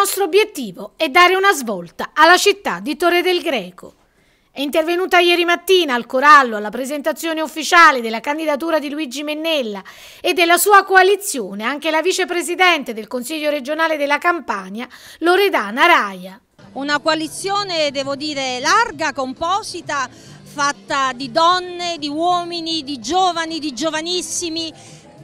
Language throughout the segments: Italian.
nostro obiettivo è dare una svolta alla città di Torre del Greco. È intervenuta ieri mattina al Corallo alla presentazione ufficiale della candidatura di Luigi Mennella e della sua coalizione anche la vicepresidente del Consiglio regionale della Campania, Loredana Raia. Una coalizione, devo dire, larga, composita, fatta di donne, di uomini, di giovani, di giovanissimi,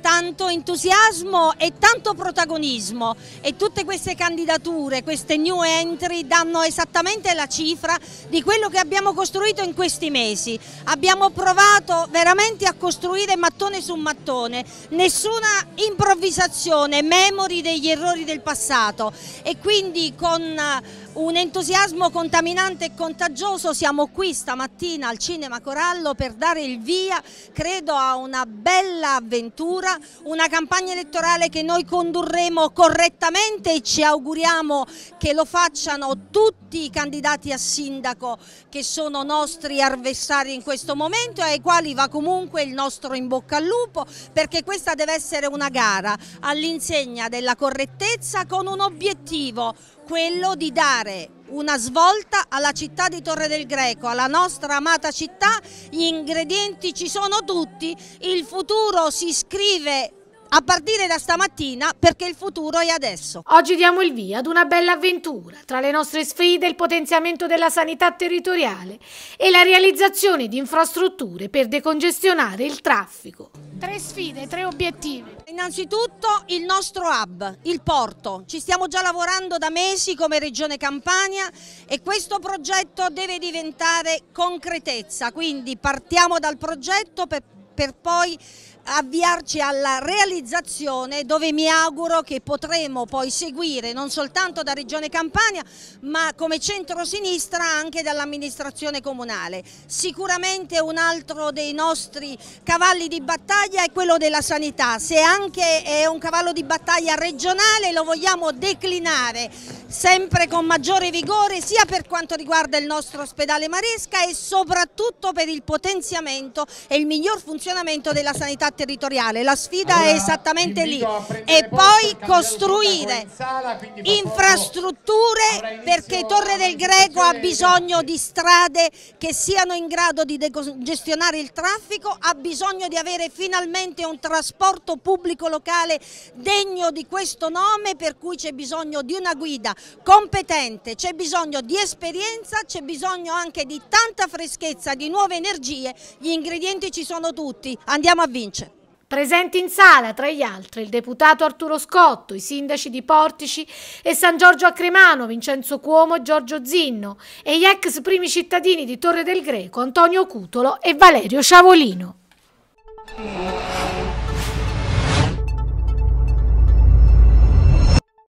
tanto entusiasmo e tanto protagonismo e tutte queste candidature, queste new entry danno esattamente la cifra di quello che abbiamo costruito in questi mesi. Abbiamo provato veramente a costruire mattone su mattone, nessuna improvvisazione, memori degli errori del passato e quindi con eh, un entusiasmo contaminante e contagioso, siamo qui stamattina al Cinema Corallo per dare il via, credo, a una bella avventura, una campagna elettorale che noi condurremo correttamente e ci auguriamo che lo facciano tutti i candidati a sindaco che sono nostri avversari in questo momento e ai quali va comunque il nostro in bocca al lupo perché questa deve essere una gara all'insegna della correttezza con un obiettivo, quello di dare una svolta alla città di Torre del Greco, alla nostra amata città, gli ingredienti ci sono tutti, il futuro si scrive a partire da stamattina perché il futuro è adesso. Oggi diamo il via ad una bella avventura tra le nostre sfide il potenziamento della sanità territoriale e la realizzazione di infrastrutture per decongestionare il traffico. Tre sfide, tre obiettivi. Innanzitutto il nostro hub, il porto. Ci stiamo già lavorando da mesi come Regione Campania e questo progetto deve diventare concretezza, quindi partiamo dal progetto per per poi avviarci alla realizzazione dove mi auguro che potremo poi seguire non soltanto da Regione Campania ma come centrosinistra anche dall'amministrazione comunale. Sicuramente un altro dei nostri cavalli di battaglia è quello della sanità, se anche è un cavallo di battaglia regionale lo vogliamo declinare sempre con maggiore vigore sia per quanto riguarda il nostro ospedale Maresca e soprattutto per il potenziamento e il miglior funzionamento della sanità territoriale. La sfida allora, è esattamente lì e poi costruire sala, infrastrutture perché Torre del Greco ha bisogno di strade che siano in grado di gestionare il traffico, ha bisogno di avere finalmente un trasporto pubblico locale degno di questo nome per cui c'è bisogno di una guida competente, c'è bisogno di esperienza, c'è bisogno anche di tanta freschezza, di nuove energie, gli ingredienti ci sono tutti, andiamo a vincere. Presenti in sala, tra gli altri, il deputato Arturo Scotto, i sindaci di Portici e San Giorgio Acremano, Vincenzo Cuomo e Giorgio Zinno e gli ex primi cittadini di Torre del Greco, Antonio Cutolo e Valerio Sciavolino.